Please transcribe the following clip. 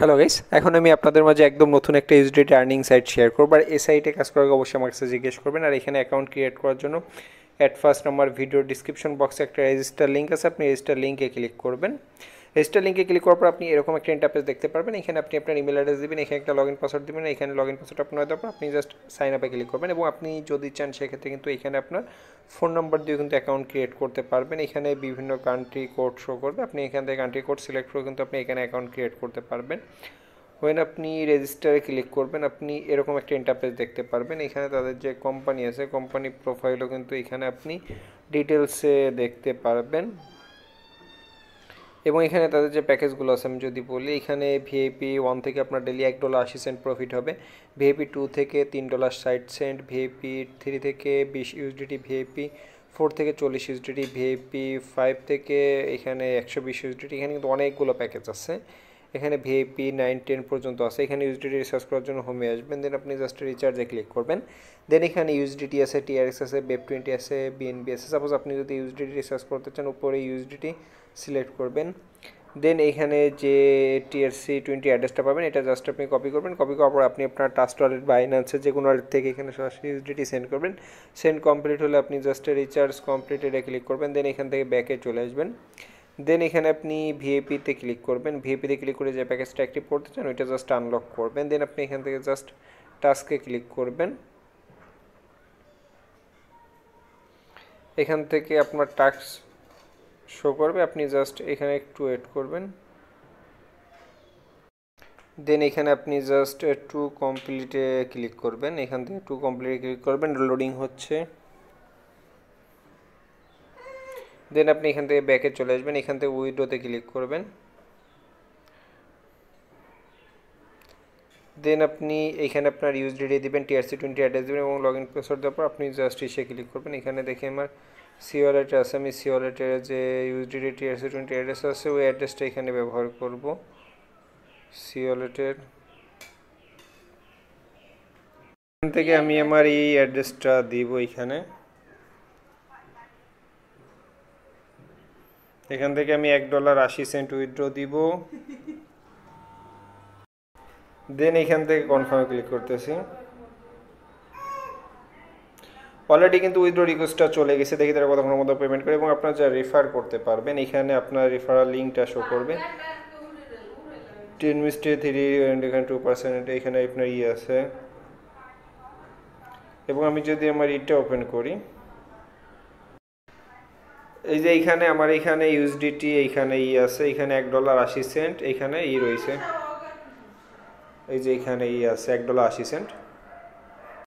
hello guys এখন আমি আপনাদের মাঝে একদম নতুন একটা এইচডি আর্নিং সাইট শেয়ার করবো আর এই সাইটে কাজ করার অবশ্যই আমার কাছে জিজ্ঞেস করবেন আর এখানে অ্যাকাউন্ট ক্রিয়েট করার জন্য অ্যাট ফার্স্ট আমার ভিডিও ডিসক্রিপশন বক্সে একটা রেজিস্টার লিঙ্ক আছে আপনি রেজিস্টার লিঙ্কে ক্লিক করবেন রেজিস্টার লিঙ্কে ক্লিক করার পর আপনি এরকম একটা ইন্টারফেস দেখতে পারবেন এখানে আপনি আপনার ইমেল অ্যাড্রেস দেবেন এখানে একটা লগ ইন পাসওয়ার্ড দেবেন এখানে লগ ইন পাসওয়ার্ড আপনার দেওয়ার পর আপনি জাস্ট সাইন আপে ক্লিক করবেন এবং আপনি যদি চান সেক্ষেত্রে কিন্তু এখানে আপনার ফোন নম্বর দিয়ে কিন্তু অ্যাকাউন্ট ক্রিয়েট করতে পারবেন এখানে বিভিন্ন কান্ট্রি কোড শো করবে আপনি এখান থেকে কান্ট্রি কোড সিলেক্ট করে কিন্তু আপনি এখানে অ্যাকাউন্ট ক্রিয়েট করতে পারবেন ওয়েন আপনি রেজিস্টারে ক্লিক করবেন আপনি এরকম একটা ইন্টারফেস দেখতে পারবেন এখানে তাদের যে কোম্পানি আছে কোম্পানি প্রোফাইলও কিন্তু এখানে আপনি ডিটেলসে দেখতে পারবেন এবং এখানে তাদের যে প্যাকেজগুলো আছে আমি যদি বলি এখানে ভিআইপি ওয়ান থেকে আপনার ডেলি এক ডলার আশি সেন্ট প্রফিট হবে ভিআইপি টু থেকে তিন ডলার ষাট সেন্ট ভিআইপি থ্রি থেকে বিশ ইউজডিটি ভিআইপি ফোর থেকে চল্লিশ ইউজডিটি ভিআইপি ফাইভ থেকে এখানে একশো বিশ ইউজডিটি এখানে কিন্তু অনেকগুলো প্যাকেজ আছে এখানে ভিআইপি নাইন টেন পর্যন্ত আছে এখানে ইউজিডিটি রিসার্চ করার জন্য হোমে আসবেন দেন আপনি জাস্ট রিচার্জে ক্লিক করবেন দেন এখানে ইউজিডিটি আছে টিআরএক্স আছে বেব টোয়েন্টি আছে বিএনবি আছে সাপোজ আপনি যদি ইউজিডিটি রিচার্জ করতে চান উপরে ইউজিডিটি সিলেক্ট করবেন দেন এখানে যে টিআরসি টোয়েন্টি অ্যাড্রেসটা পাবেন এটা জাস্ট আপনি কপি করবেন কপি করার পর আপনি আপনার টাস্ট ওয়ালেট বা আইনান্সের যে কোনো ওয়ালেট থেকে এখানে সরাসরি ইউজিডিটি সেন্ড করবেন সেন্ড কমপ্লিট হলে আপনি জাস্ট রিচার্জ কমপ্লিট এটা ক্লিক করবেন দেন এখান থেকে ব্যাকে চলে আসবেন দেন এখানে আপনি ভিএপিতে ক্লিক করবেন ভিএপিতে ক্লিক করে যে প্যাকেজটা অ্যাক্টিভ করতে চান ওইটা জাস্ট আনলক করবেন দেন আপনি এখান থেকে জাস্ট টাস্কে ক্লিক করবেন এখান থেকে আপনার টাস্ক শো করবে আপনি জাস্ট এখানে একটু এড করবেন দেন এখানে আপনি জাস্ট টু কমপ্লিটে ক্লিক করবেন এখান থেকে টু কমপ্লিটে ক্লিক করবেন লোডিং হচ্ছে দেন আপনি এখান থেকে ব্যাকে চলে আসবেন এখান থেকে উইডোতে ক্লিক করবেন দেন আপনি এখানে আপনার ডিডি দিবেন টিআরসি টোয়েন্টি অ্যাড্রেস দেবেন এবং লগ ইন পাসওয়ার্ড দেওয়ার পর আপনি জাস্ট এসে ক্লিক করবেন এখানে দেখে আমার সি ওয়ালেট আছে আমি সি ওয়ালেটের যে ইউজডিডি টিআরসি টোয়েন্টি অ্যাড্রেস আছে ওই অ্যাড্রেসটা এখানে ব্যবহার করব সি ওয়ালেটের এখান থেকে আমি আমার এই অ্যাড্রেসটা দিব এখানে এখান থেকে আমি এক ডলার আশি সেন্ট উইথড্র দিব দেন এখান থেকে কনফার্মে ক্লিক করতেছি অলরেডি কিন্তু উইথড্র রিকোয়েস্টটা চলে গেছে দেখি তারা কতক্ষণের মধ্যে পেমেন্ট করে এবং আপনারা যা রেফার করতে পারবেন এখানে আপনার রেফারাল লিঙ্কটা শো করবে টেন মিস্টে থ্রি এখানে টু পার্সেন্ট এখানে আপনার ইয়ে আছে এবং আমি যদি আমার ইটটা ওপেন করি এই যে এইখানে আমার এইখানে ইউএসডিটি এইখানে ই আছে এখানে এক ডলার আশি সেন্ট এইখানে ই রয়েছে এই যে এখানে ই আছে এক ডলার আশি সেন্ট